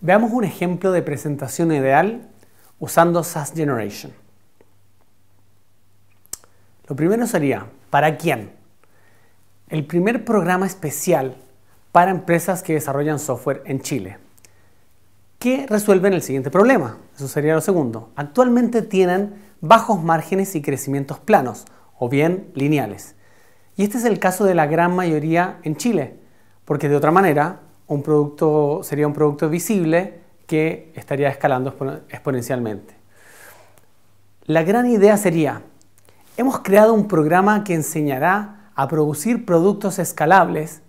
Veamos un ejemplo de presentación ideal usando SaaS Generation. Lo primero sería, ¿para quién? El primer programa especial para empresas que desarrollan software en Chile, ¿Qué resuelven el siguiente problema. Eso sería lo segundo. Actualmente tienen bajos márgenes y crecimientos planos, o bien lineales. Y este es el caso de la gran mayoría en Chile, porque de otra manera un producto, sería un producto visible que estaría escalando exponencialmente. La gran idea sería, hemos creado un programa que enseñará a producir productos escalables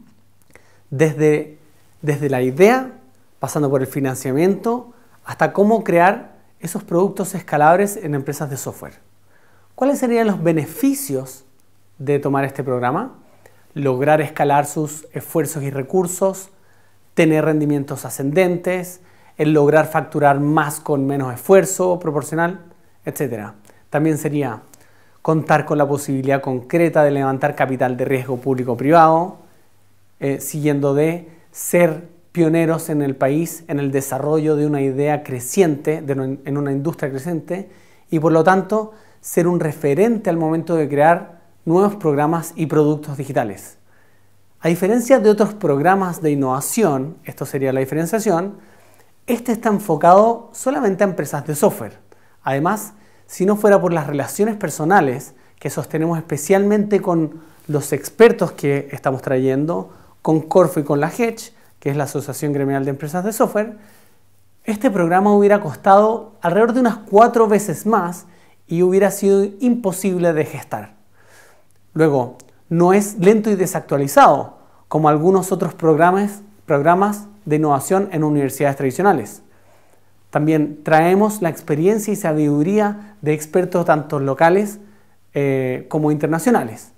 desde, desde la idea, pasando por el financiamiento, hasta cómo crear esos productos escalables en empresas de software. ¿Cuáles serían los beneficios de tomar este programa? lograr escalar sus esfuerzos y recursos, tener rendimientos ascendentes, el lograr facturar más con menos esfuerzo proporcional, etc. También sería contar con la posibilidad concreta de levantar capital de riesgo público-privado, eh, siguiendo de ser pioneros en el país en el desarrollo de una idea creciente, en una industria creciente, y por lo tanto ser un referente al momento de crear nuevos programas y productos digitales. A diferencia de otros programas de innovación, esto sería la diferenciación, este está enfocado solamente a empresas de software. Además, si no fuera por las relaciones personales que sostenemos especialmente con los expertos que estamos trayendo, con Corfo y con la Hedge, que es la Asociación Gremial de Empresas de Software, este programa hubiera costado alrededor de unas cuatro veces más y hubiera sido imposible de gestar. Luego, no es lento y desactualizado, como algunos otros programas, de innovación en universidades tradicionales. También traemos la experiencia y sabiduría de expertos tanto locales eh, como internacionales.